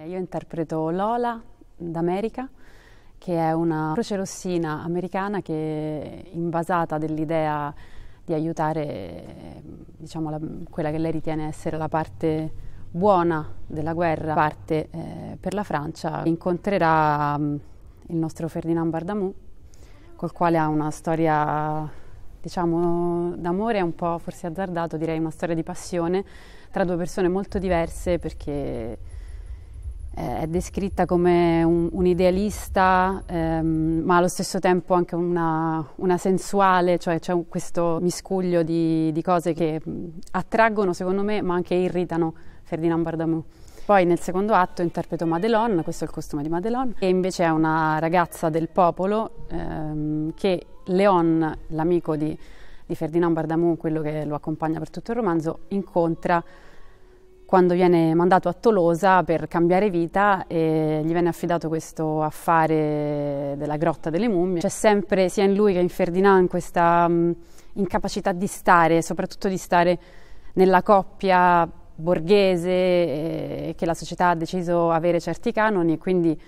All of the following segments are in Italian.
Eh, io interpreto Lola d'America, che è una croce rossina americana che è invasata dell'idea di aiutare diciamo, la, quella che lei ritiene essere la parte buona della guerra, parte eh, per la Francia. Incontrerà mh, mm, il nostro Ferdinand Bardamou, col quale ha una storia diciamo d'amore un po' forse azzardato, direi una storia di passione tra due persone molto diverse perché eh, è descritta come un, un idealista, ehm, ma allo stesso tempo anche una, una sensuale, cioè c'è questo miscuglio di, di, cose che mm, attraggono, secondo me, ma anche irritano Ferdinand Bardamu. Poi nel secondo atto interpreto Madelon, questo è il costume di Madelon, che invece è una ragazza del popolo ehm, che Leon, l'amico di, di Ferdinand Bardamu, quello che lo accompagna per tutto il romanzo, incontra quando viene mandato a Tolosa per cambiare vita e gli viene affidato questo affare della grotta delle mummie. C'è sempre sia in lui che in Ferdinand questa mh, mm, incapacità di stare, soprattutto di stare nella coppia borghese eh, che la società ha deciso avere certi canoni, quindi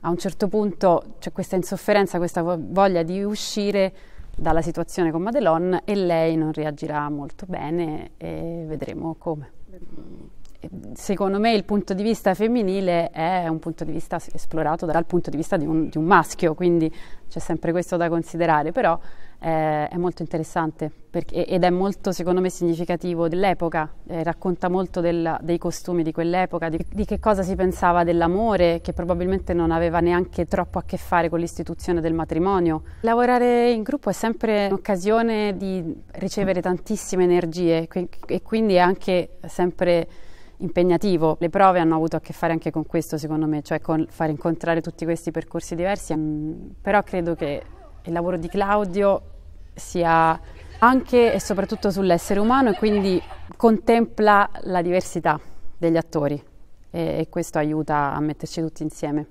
a un certo punto c'è questa insofferenza, questa voglia di uscire dalla situazione con Madelon e lei non reagirà molto bene e vedremo come secondo me il punto di vista femminile è un punto di vista esplorato dal punto di vista di un, di un maschio, quindi c'è sempre questo da considerare, però eh, è molto interessante perché, ed è molto secondo me significativo dell'epoca, eh, racconta molto del, dei costumi di quell'epoca, di, di, che cosa si pensava dell'amore che probabilmente non aveva neanche troppo a che fare con l'istituzione del matrimonio. Lavorare in gruppo è sempre un'occasione di ricevere tantissime energie e quindi è anche sempre impegnativo. Le prove hanno avuto a che fare anche con questo, secondo me, cioè con far incontrare tutti questi percorsi diversi. Mm, però credo che il lavoro di Claudio sia anche e soprattutto sull'essere umano e quindi contempla la diversità degli attori e, e questo aiuta a metterci tutti insieme.